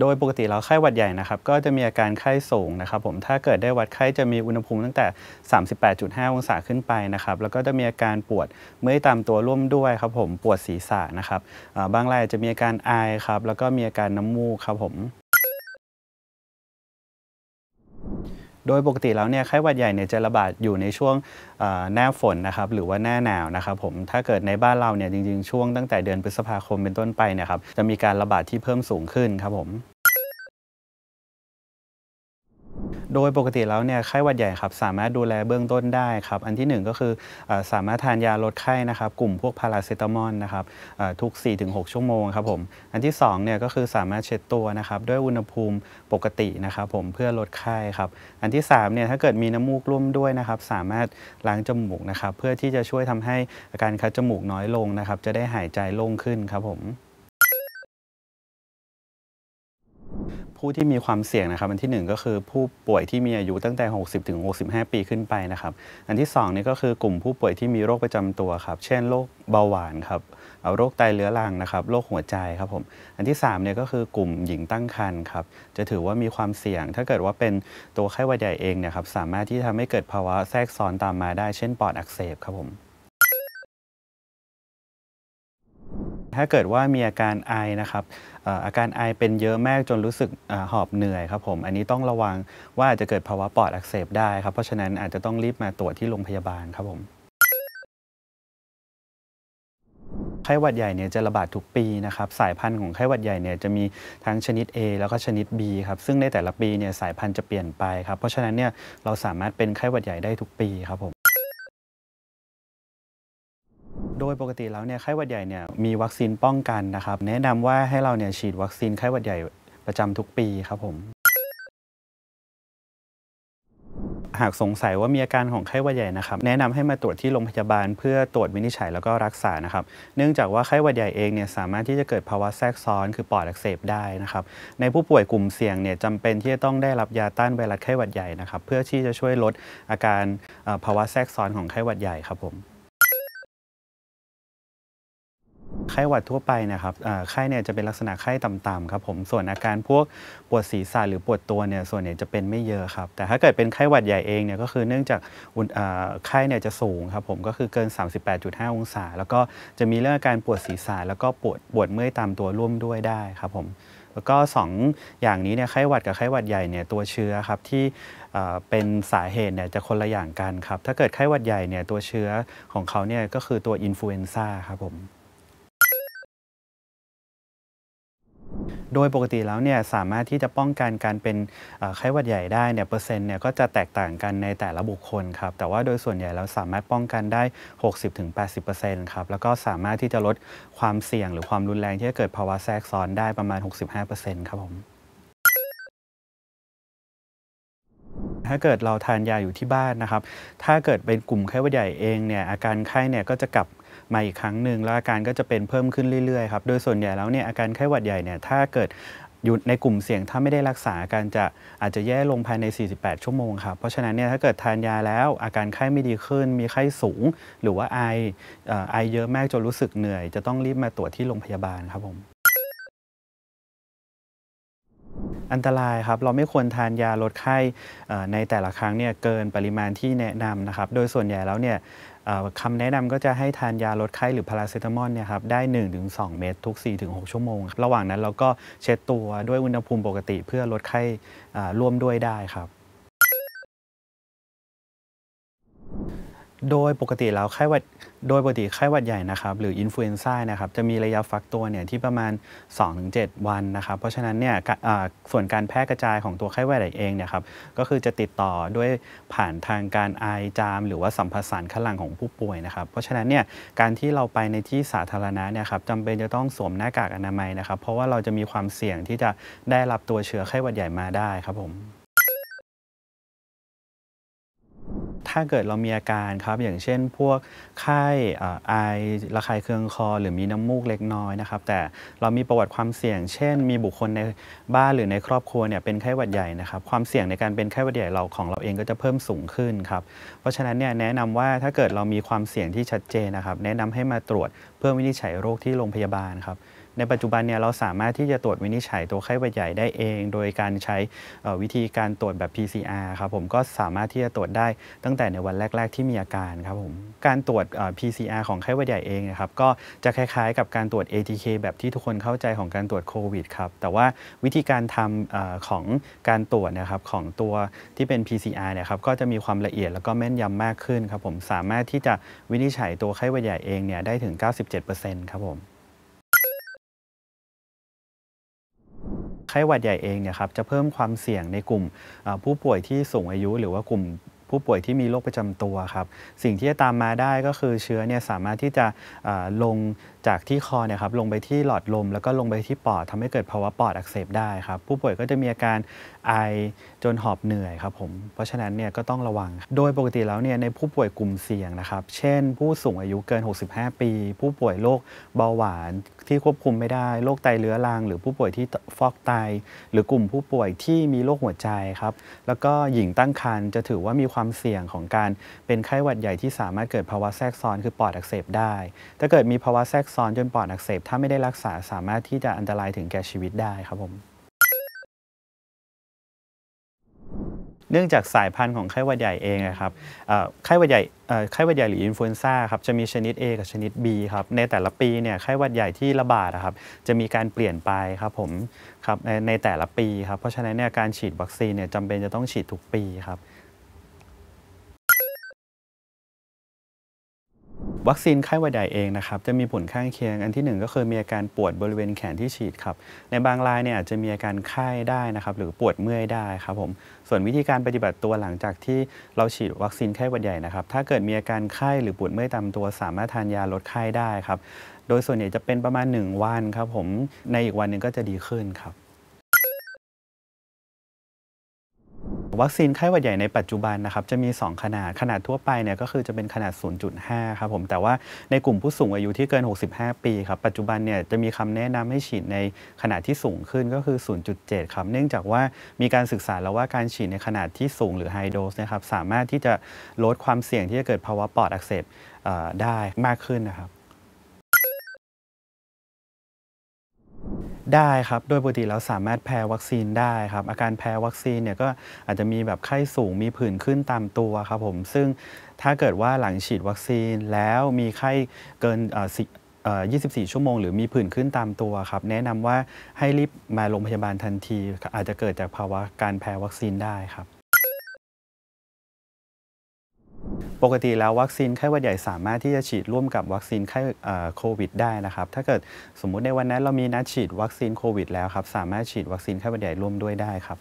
โดยปกติแล้วไข้หวัดใหญ่นะครับ ก็จะมีอาการไข้สูงนะครับผมถ้าเกิดได้วัดไข้จะมีอุณหภูมิตั้งแต่ 38.5 องศาขึ้นไปนะครับแล้วก็จะมีอาการปวดเมื่อยตามตัวร่วมด้วยครับผมปวดศีรษะนะครับบางรายจะมีอาการไอครับ แล้วก็มีอาการน้ำมูกครับผมโดยปกติแล้วเนี่ยไข้หวัดใหญ่เนี่ยจะระบาดอยู่ในช่วงหน้าฝนนะครับหรือว่าหน้าหนาวนะครับ ผมถ้าเกิดในบ้านเราเนี่ยจริงๆช่วงตั้งแต่เดือนพฤษภาคมเป็นต้นไปนะครับจะมีการระบาดที่เพิ่มสูงขึ้นครับผมโดยปกติแล้วเนี่ยไข้หวัดใหญ่ครับสามารถดูแลเบื้องต้นได้ครับ อันที่ 1 ก็คือ สามารถทานยาลดไข้นะครับ กลุ่มพวกพาราเซตามอลนะครับทุก 4-6 ชั่วโมงครับผมอันที่2เนี่ยก็คือสามารถเช็ดตัวนะครับด้วยอุณหภูมิปกตินะครับ ผมเพื่อลดไข้ครับ อันที่3เนี่ยถ้าเกิดมีน้ำมูกร่วมด้วยนะครับสามารถล้างจมูกนะครับเพื่อที่จะช่วยทำให้อาการคัดจมูกน้อยลงนะครับจะได้หายใจโล่งขึ้นครับผมผู้ที่มีความเสี่ยงนะครับอันที่ 1 ก็คือผู้ป่วยที่มีอายุตั้งแต่ 60ถึง65 ปีขึ้นไปนะครับอันที่2นี่ก็คือกลุ่มผู้ป่วยที่มีโรคประจำตัวครับเช่นโรคเบาหวานครับโรคไตเรื้อรังนะครับโรคหัวใจครับผมอันที่3เนี่ยก็คือกลุ่มหญิงตั้งครรภ์ครับจะถือว่ามีความเสี่ยง ถ้าเกิดว่าเป็นตัวไข้หวัดใหญ่เองเนี่ยครับสามารถที่ทำให้เกิดภาวะแทรกซ้อนตามมาได้เช่นปอดอักเสบครับผมถ้าเกิดว่ามีอาการไอนะครับอาการไอเป็นเยอะมากจนรู้สึกหอบเหนื่อยครับผมอันนี้ต้องระวังว่าอาจจะเกิดภาวะปอดอักเสบได้ครับเพราะฉะนั้นอาจจะต้องรีบมาตรวจที่โรงพยาบาลครับผมไข้หวัดใหญ่เนี่ยจะระบาดทุกปีนะครับสายพันธุ์ของไข้หวัดใหญ่เนี่ยจะมีทั้งชนิด A แล้วก็ชนิด B ครับซึ่งในแต่ละปีเนี่ยสายพันธุ์จะเปลี่ยนไปครับเพราะฉะนั้นเนี่ยเราสามารถเป็นไข้หวัดใหญ่ได้ทุกปีครับผมโดยปกติแล้วเนี่ยไข้หวัดใหญ่เนี่ยมีวัคซีนป้องกันนะครับ แนะนำว่าให้เราเนี่ยฉีดวัคซีนไข้หวัดใหญ่ประจำทุกปีครับผมหากสงสัยว่ามีอาการของไข้หวัดใหญ่นะครับ แนะนำให้มาตรวจที่โรงพยาบาลเพื่อตรวจวินิจฉัยแล้วก็รักษานะครับ เนื่องจากว่าไข้หวัดใหญ่เองเนี่ยสามารถที่จะเกิดภาวะแทรกซ้อนคือปอดอักเสบได้นะครับ ในผู้ป่วยกลุ่มเสี่ยงเนี่ยจำเป็นที่จะต้องได้รับยาต้านไวรัสไข้หวัดใหญ่นะครับเพื่อที่จะช่วยลดอาการภาวะแทรกซ้อนของไข้หวัดใหญ่ครับผมไข้หวัดทั่วไปนะครับไข้เนี่ยจะเป็นลักษณะไข้ต่ำๆครับผม ส่วนอาการพวกปวดศีรษะหรือปวดตัวเนี่ยส่วนใหญ่จะเป็นไม่เยอะครับ แต่ถ้าเกิดเป็นไข้หวัดใหญ่เองเนี่ยก็คือเนื่องจากไข้เนี่ยจะสูงครับผม ก็คือเกิน 38.5 องศา แล้วก็จะมีเรื่องอาการปวดศีรษะแล้วก็ปวดปวดเมื่อยตามตัวร่วมด้วยได้ครับผม แล้วก็ 2 อย่างนี้เนี่ยไข้หวัดกับไข้หวัดใหญ่เนี่ยตัวเชื้อครับที่เป็นสาเหตุเนี่ยจะคนละอย่างกันครับ ถ้าเกิดไข้หวัดใหญ่เนี่ยตัวเชื้อของเขาเนี่ยก็คือตัวอินฟลูเอนซ่าครับผมโดยปกติแล้วเนี่ยสามารถที่จะป้องกันการเป็นไข้หวัดใหญ่ได้เนี่ยเปอร์เซ็นต์เนี่ยก็จะแตกต่างกันในแต่ละบุคคลครับแต่ว่าโดยส่วนใหญ่เราสามารถป้องกันได้ 60-80%ครับแล้วก็สามารถที่จะลดความเสี่ยงหรือความรุนแรงที่จะเกิดภาวะแทรกซ้อนได้ประมาณ 65%ครับผมถ้าเกิดเราทานยาอยู่ที่บ้านนะครับ ถ้าเกิดเป็นกลุ่มไข้หวัดใหญ่เองเนี่ยอาการไข้เนี่ยก็จะกลับมาอีกครั้งหนึ่งแล้วอาการก็จะเป็นเพิ่มขึ้นเรื่อยๆครับโดยส่วนใหญ่แล้วเนี่ยอาการไข้หวัดใหญ่เนี่ยถ้าเกิดอยู่ในกลุ่มเสี่ยงถ้าไม่ได้รักษาการจะอาจจะแย่ลงภายใน 48 ชั่วโมงครับเพราะฉะนั้นเนี่ยถ้าเกิดทานยาแล้วอาการไข้ไม่ดีขึ้น มีไข้สูง หรือว่าไอไอเยอะมากจนรู้สึกเหนื่อยจะต้องรีบมาตรวจที่โรงพยาบาลครับผมอันตรายครับ เราไม่ควรทานยาลดไข้ในแต่ละครั้งเนี่ยเกินปริมาณที่แนะนำนะครับ โดยส่วนใหญ่แล้วเนี่ยคำแนะนำก็จะให้ทานยาลดไข้หรือพาราเซตามอลเนี่ยครับได้ 1-2 เม็ดทุก 4-6 ชั่วโมง ระหว่างนั้นเราก็เช็ดตัวด้วยอุณหภูมิปกติเพื่อลดไข้ร่วมด้วยได้ครับโดยปกติแล้วไข้หวัดโดยปกติไข้หวัดใหญ่นะครับหรืออินฟลูเอนซ่านะครับจะมีระยะฟักตัวเนี่ยที่ประมาณ 2-7 วันนะครับ เพราะฉะนั้นเนี่ยส่วนการแพร่กระจายของตัวไข้หวัดใหญ่เองเนี่ยครับก็คือจะติดต่อด้วยผ่านทางการไอจามหรือว่าสัมผัสสารคันหลังของผู้ป่วยนะครับเพราะฉะนั้นเนี่ยการที่เราไปในที่สาธารณะเนี่ยครับจำเป็นจะต้องสวมหน้ากากอนามัยนะครับเพราะว่าเราจะมีความเสี่ยงที่จะได้รับตัวเชื้อไข้หวัดใหญ่มาได้ครับผมถ้าเกิดเรามีอาการครับ อย่างเช่นพวกไข้ไอระคายเคืองคอ หรือมีน้ำมูกเล็กน้อยนะครับ แต่เรามีประวัติความเสี่ยง เช่น มีบุคคลในบ้านหรือในครอบครัวเนี่ยเป็นไข้หวัดใหญ่นะครับความเสี่ยงในการเป็นไข้หวัดใหญ่เราของเราเองก็จะเพิ่มสูงขึ้นครับเพราะฉะนั้นเนี่ยแนะนำว่าถ้าเกิดเรามีความเสี่ยงที่ชัดเจนนะครับ แนะนำให้มาตรวจเพื่อวินิจฉัยโรคที่โรงพยาบาลครับในปัจจุบันเนี่ยเราสามารถที่จะตรวจวินิจฉัยตัวไข้หวัดใหญ่ได้เอง โดยการใช้วิธีการตรวจแบบ PCR ครับผมก็สามารถที่จะตรวจได้ตั้งแต่ในวันแรก ๆ ที่มีอาการครับผมการตรวจ PCR ของไข้หวัดใหญ่เองนะครับก็จะคล้ายๆ กับการตรวจ ATK แบบที่ทุกคนเข้าใจของการตรวจโควิดครับแต่ว่าวิธีการทำของการตรวจนะครับของตัวที่เป็น PCR เนี่ยครับก็จะมีความละเอียดแล้วก็แม่นยำมากขึ้นครับผมสามารถที่จะวินิจฉัยตัวไข้หวัดใหญ่เองเนี่ยได้ถึง 97%ครับผมไข้หวัดใหญ่เองเนี่ยครับ จะเพิ่มความเสี่ยงในกลุ่ม ผู้ป่วยที่สูงอายุหรือว่ากลุ่มผู้ป่วยที่มีโรคประจำตัวครับสิ่งที่จะตามมาได้ก็คือเชื้อเนี่ยสามารถที่จะลงจากที่คอเนี่ยครับลงไปที่หลอดลมแล้วก็ลงไปที่ปอดทำให้เกิดภาวะปอดอักเสบได้ครับผู้ป่วยก็จะมีอาการไอจนหอบเหนื่อยครับผมเพราะฉะนั้นเนี่ยก็ต้องระวัง โดยปกติแล้วเนี่ยในผู้ป่วยกลุ่มเสี่ยงนะครับเช่น ผู้สูงอายุเกิน 65 ปี ผู้ป่วยโรคเบาหวานที่ควบคุมไม่ได้โรคไตเรื้อรังหรือผู้ป่วยที่ฟอกไตหรือกลุ่มผู้ป่วยที่มีโรคหัวใจครับแล้วก็หญิงตั้งครรภ์จะถือว่ามีความเสี่ยงของการเป็นไข้หวัดใหญ่ที่สามารถเกิดภาวะแทรกซ้อนคือปอดอักเสบได้ ถ้าเกิดมีภาวะแทรกซ้อนจนปอดอักเสบถ้าไม่ได้รักษาสามารถที่จะอันตรายถึงแก่ชีวิตได้ครับผม เนื่องจากสายพันธุ์ของไข้หวัดใหญ่เองนะครับไข้หวัดใหญ่ไข้หวัดใหญ่หรืออินฟลูเอนซ่าครับ จะมีชนิด A กับชนิด B ครับ ในแต่ละปีเนี่ยไข้หวัดใหญ่ที่ระบาดครับ จะมีการเปลี่ยนไปครับผม ครับในแต่ละปีครับ เพราะฉะนั้นเนี่ยการฉีดวัคซีนเนี่ยจำเป็นจะต้องฉีดทุกปีครับวัคซีนไข้หวัดใหญ่เองนะครับจะมีผลข้างเคียง อันที่1ก็คือมีอาการปวดบริเวณแขนที่ฉีดครับในบางรายเนี่ยอาจจะมีอาการไข้ได้นะครับหรือปวดเมื่อยได้ครับ ผมส่วนวิธีการปฏิบัติตัวหลังจากที่เราฉีดวัคซีนไข้หวัดใหญ่นะครับถ้าเกิดมีอาการไข้หรือปวดเมื่อยตามตัวสามารถทานยาลดไข้ได้ครับโดยส่วนใหญ่จะเป็นประมาณ 1 วันครับผมในอีกวันหนึ่งก็จะดีขึ้นครับวัคซีนไข้หวัดใหญ่ในปัจจุบันนะครับจะมี 2 ขนาดขนาดทั่วไปเนี่ยก็คือจะเป็นขนาด 0.5 ครับผมแต่ว่าในกลุ่มผู้สูงอายุที่เกิน 65 ปีครับปัจจุบันเนี่ยจะมีคำแนะนำให้ฉีดในขนาดที่สูงขึ้นก็คือ 0.7 ครับเนื่องจากว่ามีการศึกษาแล้วว่าการฉีดในขนาดที่สูงหรือไฮโดสนะครับสามารถที่จะลดความเสี่ยงที่จะเกิดภาวะปอดอักเสบได้มากขึ้นนะครับได้ครับโดยปกติเราสามารถแพ้วัคซีนได้ครับอาการแพ้วัคซีนเนี่ยก็อาจจะมีแบบไข้สูงมีผื่นขึ้นตามตัวครับผม ซึ่งถ้าเกิดว่าหลังฉีดวัคซีน แล้วมีไข้เกิน 24 ชั่วโมงหรือมีผื่นขึ้นตามตัวครับแนะนำว่าให้รีบมาโรงพยาบาลทันทีอาจจะเกิดจากภาวะการแพ้วัคซีนได้ครับปกติแล้ววัคซีนไข้หวัดใหญ่สามารถที่จะฉีดร่วมกับวัคซีนไข้โควิดได้นะครับถ้าเกิดสมมุติในวันนั้นเรามีนัดฉีดวัคซีนโควิดแล้วครับสามารถฉีดวัคซีนไข้หวัดใหญ่ร่วมด้วยได้ครับ